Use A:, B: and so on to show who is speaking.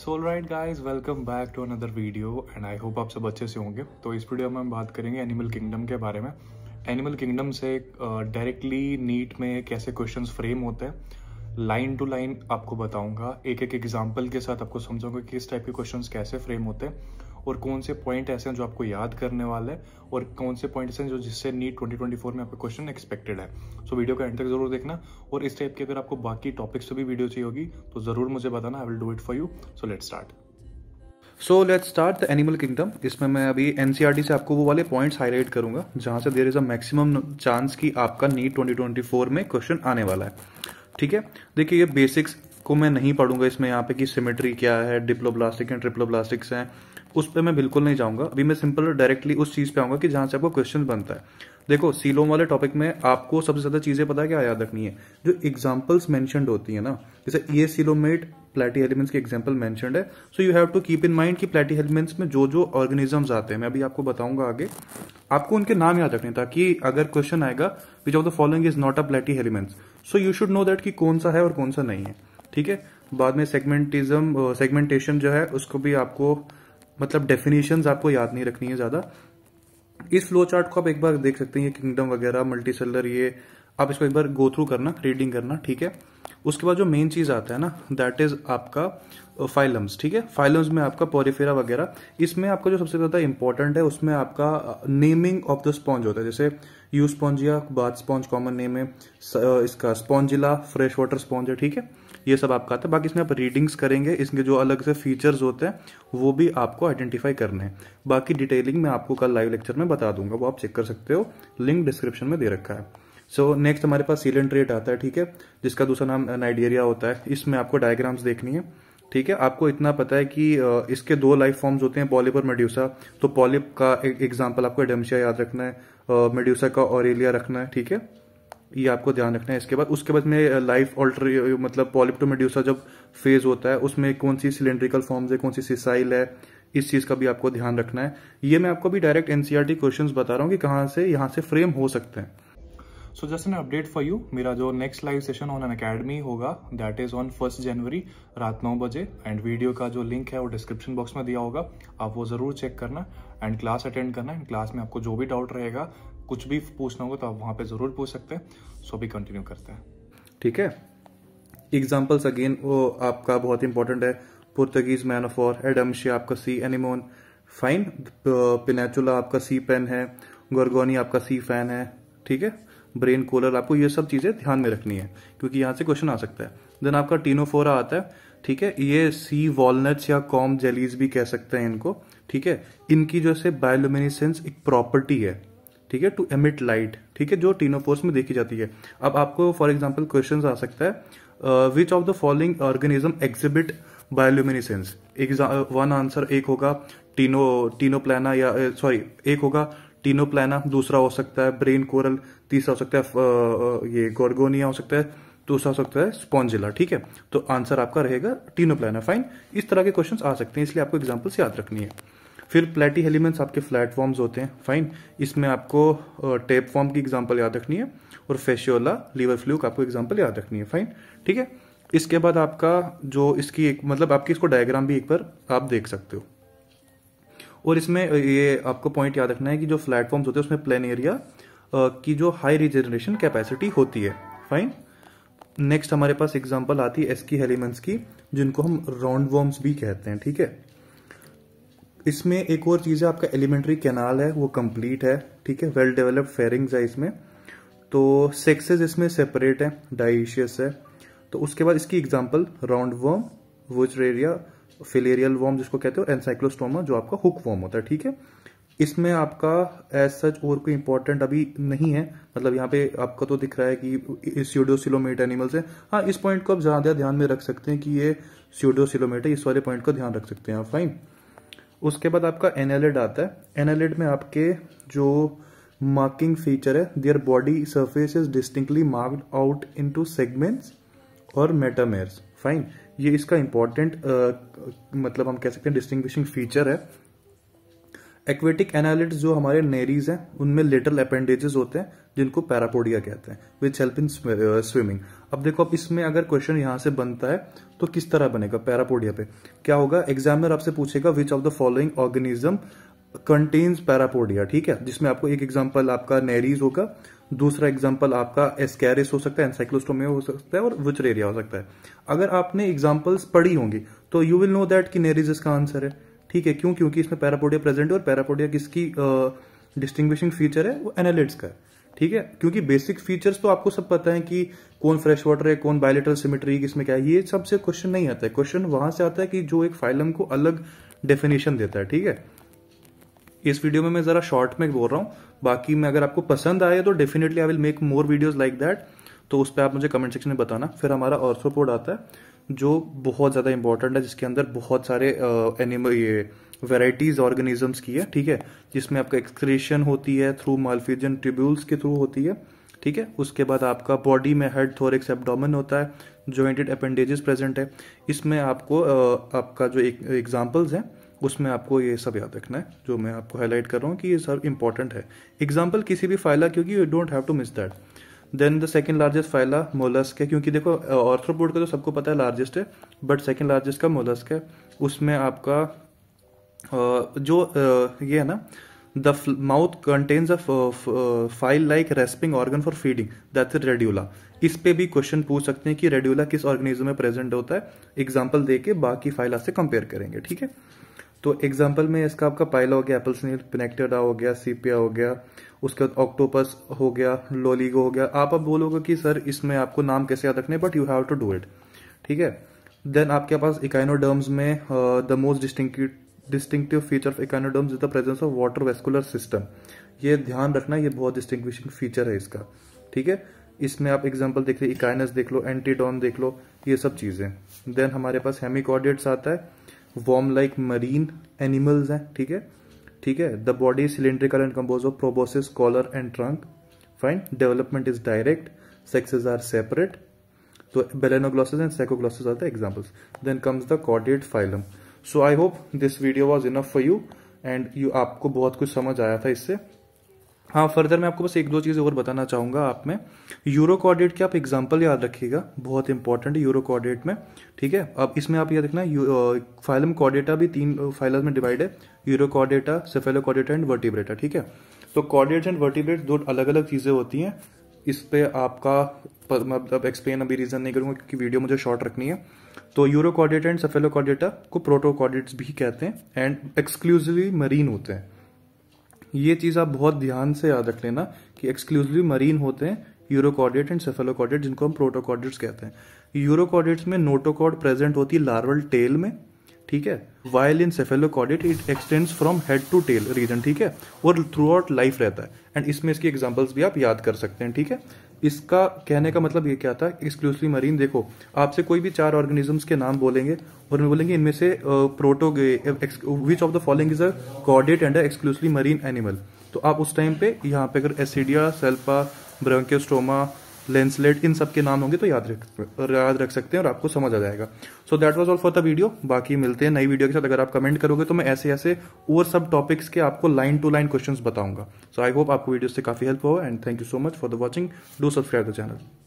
A: so right guys welcome back to another video and I hope आप सब अच्छे से होंगे तो इस वीडियो में हम बात करेंगे एनिमल किंगडम के बारे में एनिमल किंगडम से डायरेक्टली uh, नीट में कैसे क्वेश्चंस फ्रेम होते हैं लाइन टू लाइन आपको बताऊंगा एक एक एग्जाम्पल के साथ आपको समझाऊंगा किस टाइप के क्वेश्चन कैसे फ्रेम होते हैं और कौन से पॉइंट ऐसे हैं जो आपको याद करने वाले हैं और कौन से पॉइंट ऐसे हैं जो जिससे नीट 2024 में आपका क्वेश्चन एक्सपेक्टेड है सो so, वीडियो का एंड तक जरूर देखना और इस टाइप की अगर आपको बाकी टॉपिक्स से भी वीडियो चाहिए होगी तो ज़रूर मुझे बताना I will do it for you so let start so let start the animal kingdom इसमें मैं अभी एन e से आपको वो वाले पॉइंट्स हाईलाइट करूंगा जहां से there is a maximum chance कि आपका नीट 2024 में क्वेश्चन आने वाला है ठीक है देखिए ये बेसिक्स को मैं नहीं पढ़ूंगा इसमें यहाँ पे कि सिमेट्री क्या है डिप्लोब्लास्टिक एंड ट्रिप्लोब्लास्टिक्स हैं उस पर मैं बिल्कुल नहीं जाऊंगा अभी मैं सिंपल डायरेक्टली उस चीज़ पे आऊंगा कि जहाँ से आपको क्वेश्चन बनता है देखो सीलोम वाले टॉपिक में आपको सबसे ज़्यादा चीज़ें पता है क्या याद रखनी है जो एग्जाम्पल्स मैंशनड होती है ना जैसे ये सीलोमेट प्लेटी एलिमेंट्स के एग्जाम्पल मैंशनड है so you have to keep in mind कि प्लेटी एलिमेंट्स में जो जो ऑर्गेनिजम्स आते हैं मैं अभी आपको बताऊंगा आगे आपको उनके नाम याद रखने ताकि अगर क्वेश्चन आएगा which of the following is not a platyhelminthes so you should know that कि कौन सा है और कौन सा नहीं है ठीक है बाद में सेगमेंटिज्म सेगमेंटेशन जो है उसको भी आपको मतलब डेफिनेशन आपको याद नहीं रखनी है ज़्यादा इस फ्लो चार्ट को आप एक बार देख सकते हैं ये किंगडम वगैरह मल्टी सेलर ये आप इसको एक बार गो थ्रू करना रीडिंग करना ठीक है उसके बाद जो मेन चीज आता है ना दैट इज आपका फाइलम्स ठीक है फाइलम्स में आपका पोरिफेरा वगैरह इसमें आपका जो सबसे ज्यादा इंपॉर्टेंट है उसमें आपका नेमिंग ऑफ द स्पॉन्ज होता है जैसे Euspongia bath sponge common name है इसका स्पॉन्जिला फ्रेश वाटर स्पॉन्ज है ठीक है ये सब आपका आता है बाकी इसमें आप रीडिंग्स करेंगे इसके जो अलग से फीचर्स होते हैं वो भी आपको आइडेंटिफाई करने हैं बाकी डिटेलिंग मैं आपको कल लाइव लेक्चर में बता दूंगा वो आप चेक कर सकते हो लिंक डिस्क्रिप्शन में दे रखा है सो so, नेक्स्ट हमारे पास सीलेंट रेट आता है ठीक है जिसका दूसरा नाम नाइडेरिया होता है इसमें आपको डायग्राम्स देखनी है ठीक है आपको इतना पता है कि इसके दो लाइफ फॉर्म्स होते हैं पॉलिप और मेड्यूसा तो पॉलिप का एक e-, एग्जाम्पल आपको एडेमशिया याद रखना है मेड्यूसा का ऑरेलिया रखना है ठीक है ये आपको ध्यान रखना है इसके बाद उसके बाद में लाइफ ऑल्टर मतलब पॉलिप्टो मेड्यूसा जब फेज होता है उसमें कौन सी सिलेंड्रिकल फॉर्म्स है कौन सी सिसाइल है इस चीज का भी आपको ध्यान रखना है ये मैं आपको भी डायरेक्ट एनसीआरटी क्वेश्चंस बता रहा हूँ कि कहाँ से यहाँ से फ्रेम हो सकते हैं so just an update for you मेरा जो next live session on Unacademy होगा that is on first January रात नौ बजे एंड वीडियो का जो लिंक है वो डिस्क्रिप्शन बॉक्स में दिया होगा आप वो ज़रूर चेक करना एंड क्लास अटेंड करना एंड क्लास में आपको जो भी डाउट रहेगा कुछ भी पूछना होगा तो आप वहाँ पर ज़रूर पूछ सकते हैं सो भी कंटिन्यू करते हैं ठीक है एग्जाम्पल्स अगेन वो आपका बहुत इंपॉर्टेंट है Portuguese man of war Adamsia आपका सी एनिमोन फाइन पिनेचुला आपका सी पेन है गोरगोनी आपका सी फैन है ठीक है ब्रेन कोलर आपको ये सब चीज़ें ध्यान में रखनी है क्योंकि यहाँ से क्वेश्चन आ सकता है देन आपका टीनोफोरा आता है ठीक है ये सी वॉलनट्स या कॉम जेलीज भी कह सकते हैं इनको ठीक है इनकी जो है बायोलुमिनिसेंस एक प्रॉपर्टी है ठीक है टू एमिट लाइट ठीक है जो टीनोफोर्स में देखी जाती है अब आपको फॉर एग्जाम्पल क्वेश्चन आ सकता है which of the following organism exhibit exam one answer एक होगा टीनो टीनोप्लाना या सॉरी uh, एक होगा टीनो प्लाना दूसरा हो सकता है ब्रेन कोरल तीसरा हो सकता है ये गोरगोनिया हो सकता है दूसरा हो सकता है स्पॉन्जिला ठीक है तो आंसर आपका रहेगा टीनो प्लाना फाइन इस तरह के क्वेश्चन आ सकते हैं इसलिए आपको एग्जाम्पल्स याद रखनी है फिर प्लेटी एलिमेंट्स आपके फ्लैट फॉर्म्स होते हैं फाइन इसमें आपको टेप फॉर्म की एग्जाम्पल याद रखनी है और फेशियोला लीवर फ्लूक आपको एग्जाम्पल याद रखनी है फाइन ठीक है इसके बाद आपका जो इसकी एक मतलब आपकी इसको डायग्राम भी एक बार आप देख सकते हो और इसमें ये आपको पॉइंट याद रखना है कि जो प्लेटफॉर्म्स होते हैं उसमें प्लेन एरिया की जो हाई रिजनरेशन कैपेसिटी होती है फाइन नेक्स्ट हमारे पास एग्जाम्पल आती है एसकी हेलीमेंट्स की जिनको हम राउंड वॉर्म्स भी कहते हैं ठीक है इसमें एक और चीज़ है आपका एलिमेंट्री कैनाल है वो कंप्लीट है ठीक है वेल डेवलप्ड फेरिंग्स है इसमें तो सेक्सेस इसमें सेपरेट है डाइशियस है तो उसके बाद इसकी example round worm Wuchereria filarial worm जिसको कहते हो एनसाइक्लोस्टोमा जो आपका हुक वॉर्म होता है ठीक है इसमें आपका एज सच और कोई इंपॉर्टेंट अभी नहीं है मतलब यहाँ पे आपका तो दिख रहा है कि सियोडोसिलोमेट एनिमल्स है हाँ इस पॉइंट को आप ज़्यादा ध्यान में रख सकते हैं कि ये सियोडोसिलोमेट है इस वाले पॉइंट का ध्यान रख सकते हैं आप फाइन उसके बाद आपका एनालिड आता है एनालिड में आपके जो मार्किंग फीचर है their body surface is distinctly marked out to segments और मेटामेयर्स फाइन ये इसका uh, मतलब हम कह सकते हैं डिस्टिंग्विशिंग फीचर है एक्वेटिक एनालिट जो हमारे नेरीज हैं उनमें लिटल अपेंडेजेस होते हैं जिनको पैरापोडिया कहते हैं विच हेल्प इन स्विमिंग अब देखो अब इसमें अगर क्वेश्चन यहां से बनता है तो किस तरह बनेगा पैरापोडिया पे क्या होगा एग्जामिनर आपसे पूछेगा which of the following organism contains parapodia ठीक है जिसमें आपको एक एग्जाम्पल आपका नेरीज होगा दूसरा एग्जाम्पल आपका एस्कैरिस हो सकता है एनसाइक्लोस्टोमिया हो सकता है और वुचरेरिया हो सकता है अगर आपने एग्जाम्पल्स पढ़ी होंगी तो यू विल नो दैट कि नेरिज इसका आंसर है ठीक है क्यों क्योंकि इसमें पैरापोडिया प्रेजेंट है और पैरापोडिया किसकी डिस्टिंग्विशिंग फीचर है वो एनालिट्स का है ठीक है क्योंकि बेसिक फीचर्स तो आपको सब पता है कि कौन फ्रेश वाटर है कौन बायोलिटल सिमेट्री किसमें क्या है ये सबसे क्वेश्चन नहीं आता है क्वेश्चन वहां से आता है कि जो एक फाइलम को अलग डेफिनेशन देता है ठीक है इस वीडियो में मैं ज़रा शॉर्ट में बोल रहा हूँ बाकी मैं अगर आपको पसंद आया तो definitely I will make more videos like that तो उस पर आप मुझे कमेंट सेक्शन में बताना फिर हमारा ऑर्थोपोड आता है जो बहुत ज़्यादा इंपॉर्टेंट है जिसके अंदर बहुत सारे एनिमल ये वेराइटीज ऑर्गेनिजम्स की है ठीक है जिसमें आपका एक्सक्रेशन होती है थ्रू मालफीजन ट्रिब्यूल्स के थ्रू होती है ठीक है उसके बाद आपका बॉडी में हेड थोरिक्स एबडोमन होता है जॉइंटेड अपेंडेजेस प्रेजेंट है इसमें आपको आपका जो एग्जाम्पल्स हैं उसमें आपको ये सब याद रखना है जो मैं आपको हाईलाइट कर रहा हूँ कि ये सब इंपॉर्टेंट है एग्जाम्पल किसी भी फाइला क्योंकि you don't have to miss that then the second largest phyla mollusc है क्योंकि देखो ऑर्थ्रोपोड का तो सबको पता है लार्जेस्ट है बट सेकंड लार्जेस्ट का मोलस्क है उसमें आपका जो ये है ना the mouth contains a file like rasping organ for feeding that's radula इस पे भी क्वेश्चन पूछ सकते हैं कि रेड्यूला किस ऑर्गेनिज्म में प्रेजेंट होता है एग्जाम्पल दे के बाकी फाइला से कंपेयर करेंगे ठीक है तो एग्जाम्पल में इसका आपका पाइला हो गया एप्पल स्नेल पिनेक्टेडा हो गया सीपिया हो गया उसके बाद ऑक्टोपस हो गया लोलीगो हो गया आप अब बोलोगे कि सर इसमें आपको नाम कैसे याद रखने but you have to do it ठीक है देन आपके पास इकाइनोडर्म्स में the most disting distinctive feature of echinoderms is the presence of water vascular system ये ध्यान रखना ये बहुत डिस्टिंग्विशिंग फीचर है इसका ठीक है इसमें आप एग्जाम्पल देख लीजिए इकाइनस देख लो एंटीडॉन देख लो ये सब चीज़ें देन हमारे पास हेमिकॉर्डियट्स आता है वॉर्म लाइक मरीन एनिमल्स हैं ठीक है ठीक है the body cylindrical and compose of proboscis collar and trunk fine development is direct sexes are separate तो Balanoglossus and Saccoglossus are the examples then comes the chordate phylum so I hope this video was enough for you and you आपको बहुत कुछ समझ आया था इससे हाँ further मैं आपको बस एक दो चीज़ें और बताना चाहूँगा आप में यूरो कॉर्डेट के आप एग्जाम्पल याद रखिएगा बहुत इंपॉर्टेंट यूरो कॉर्डेट में ठीक है अब इसमें आप यह देखना फाइलम कॉर्डेटा भी तीन फाइल में डिवाइड है Urochordata Cephalochordata and Vertebrata ठीक है तो कॉर्डेट्स एंड वर्टिब्रेट दो अलग अलग चीज़ें होती हैं इस पर आपका मतलब एक्सप्लेन अभी रीज़न नहीं करूँगा क्योंकि वीडियो मुझे शॉर्ट रखनी है तो Urochordata and Cephalochordata को प्रोटो कॉर्डेट्स भी कहते हैं एंड एक्सक्लूसिवली मरीन होते हैं ये चीज़ आप बहुत ध्यान से याद रख लेना कि एक्सक्लूसिवली मरीन होते हैं यूरोकॉर्डेट एंड सेफेलोकॉर्डेट जिनको हम प्रोटोकॉर्डेट्स कहते हैं यूरोकॉर्डेट्स में नोटोकॉर्ड प्रेजेंट होती है लार्वल टेल में ठीक है while in cephalochordate it extends from head to tail region ठीक है और थ्रू आउट लाइफ रहता है एंड इसमें इसकी एग्जाम्पल्स भी आप याद कर सकते हैं ठीक है इसका कहने का मतलब ये क्या था एक्सक्लूसिव मरीन देखो आपसे कोई भी चार ऑर्गेनिजम्स के नाम बोलेंगे और बोलेंगे इनमें से प्रोटोगे which of the following is a chordate and exclusive marine animal तो आप उस टाइम पे यहाँ पे अगर एसिडिया सेल्पा ब्रंकेस्टोमा लेंसलेट इन सब के नाम होंगे तो याद रख याद रख सकते हैं और आपको समझ आ जाएगा so that was all for the video बाकी मिलते हैं नई वीडियो के साथ अगर आप कमेंट करोगे तो मैं ऐसे ऐसे और सब टॉपिक्स के आपको लाइन टू लाइन क्वेश्चन बताऊंगा सो आई होप आपको वीडियो से काफी हेल्प हो and thank you so much for the watching do subscribe the channel